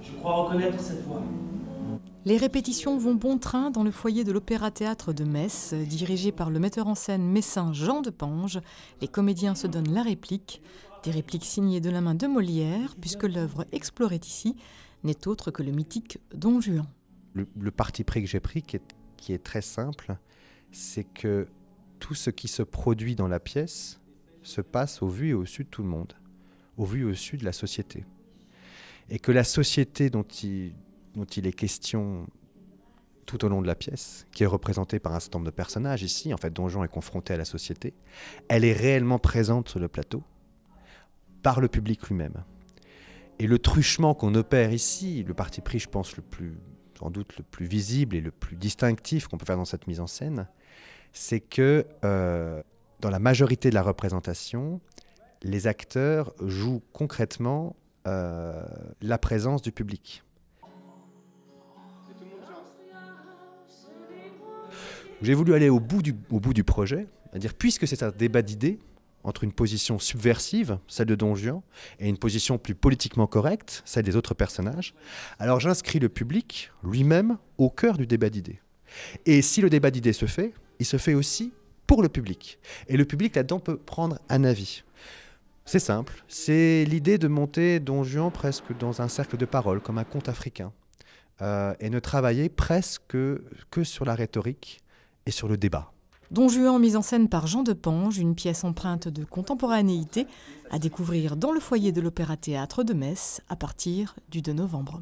Je crois reconnaître cette voix. Les répétitions vont bon train dans le foyer de l'Opéra-Théâtre de Metz, dirigé par le metteur en scène messin Jean de Pange. Les comédiens se donnent la réplique, des répliques signées de la main de Molière, puisque l'œuvre explorée ici n'est autre que le mythique Don Juan. Le, parti pris que j'ai pris, qui est, qui est très simple, c'est que tout ce qui se produit dans la pièce se passe au vu et au su de tout le monde au vu et au su de la société. Et que la société dont il, dont il est question tout au long de la pièce, qui est représentée par un certain nombre de personnages ici, en fait, Donjon est confronté à la société, elle est réellement présente sur le plateau par le public lui-même. Et le truchement qu'on opère ici, le parti pris, je pense, le plus, sans doute le plus visible et le plus distinctif qu'on peut faire dans cette mise en scène, c'est que euh, dans la majorité de la représentation, les acteurs jouent concrètement euh, la présence du public. J'ai voulu aller au bout du, au bout projet, à dire puisque c'est un débat d'idées entre une position subversive, celle de Don Juan, et une position plus politiquement correcte, celle des autres personnages, alors j'inscris le public lui-même au cœur du débat d'idées. Et si le débat d'idées se fait, il se fait aussi pour le public. Et le public là-dedans peut prendre un avis. C'est simple, c'est l'idée de monter Don Juan presque dans un cercle de parole, comme un conte africain, euh, et ne travailler presque que sur la rhétorique et sur le débat. Don Juan mise en scène par Jean de une pièce empreinte de contemporanéité, à découvrir dans le foyer de l'Opéra Théâtre de Metz à partir du 2 novembre.